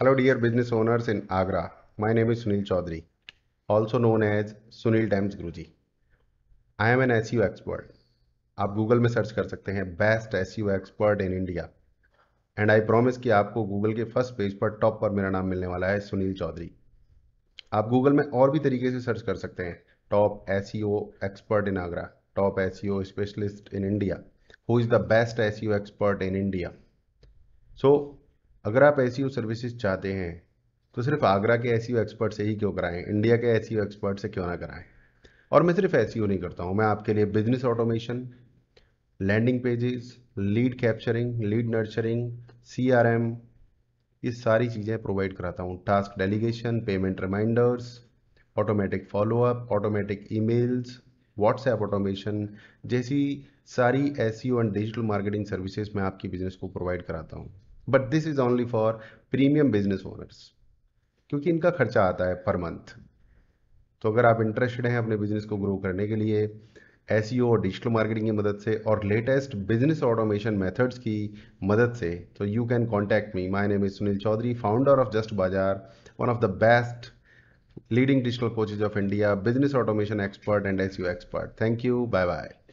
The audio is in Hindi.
Hello, dear business owners in Agra. My name is Sunil Chaudhary, also known as Sunil Dams Guruji. I am an S expert आप गूगल में सर्च कर सकते हैं best S expert in India and I promise कि आपको गूगल के फर्स्ट पेज पर टॉप पर मेरा नाम मिलने वाला है सुनील चौधरी आप गूगल में और भी तरीके से सर्च कर सकते हैं top S expert in Agra top S specialist in India who is the best S expert in India so अगर आप ऐसी सर्विसेज चाहते हैं तो सिर्फ आगरा के ऐसी एक्सपर्ट से ही क्यों कराएं इंडिया के ऐसी एक्सपर्ट से क्यों ना कराएं और मैं सिर्फ ऐसी नहीं करता हूँ मैं आपके लिए business automation landing pages lead capturing lead nurturing C R M ये सारी चीज़ें प्रोवाइड कराता हूँ task delegation payment reminders automatic follow up automatic emails WhatsApp automation जैसी सारी S and digital marketing services मैं आपकी बिज़नेस को प्रोवाइड कराता हूँ but this is only for premium business owners क्योंकि इनका खर्चा आता है पर मंथ तो अगर आप इंटरेस्टेड हैं अपने बिजनेस को ग्रो करने के लिए एस e और डिजिटल मार्केटिंग की मदद से और लेटेस्ट बिजनेस ऑटोमेशन मेथड्स की मदद से तो you can contact me my name is Sunil Chaudhary founder of just Bazaar one of the best leading digital coaches of India business automation expert and S expert thank you bye bye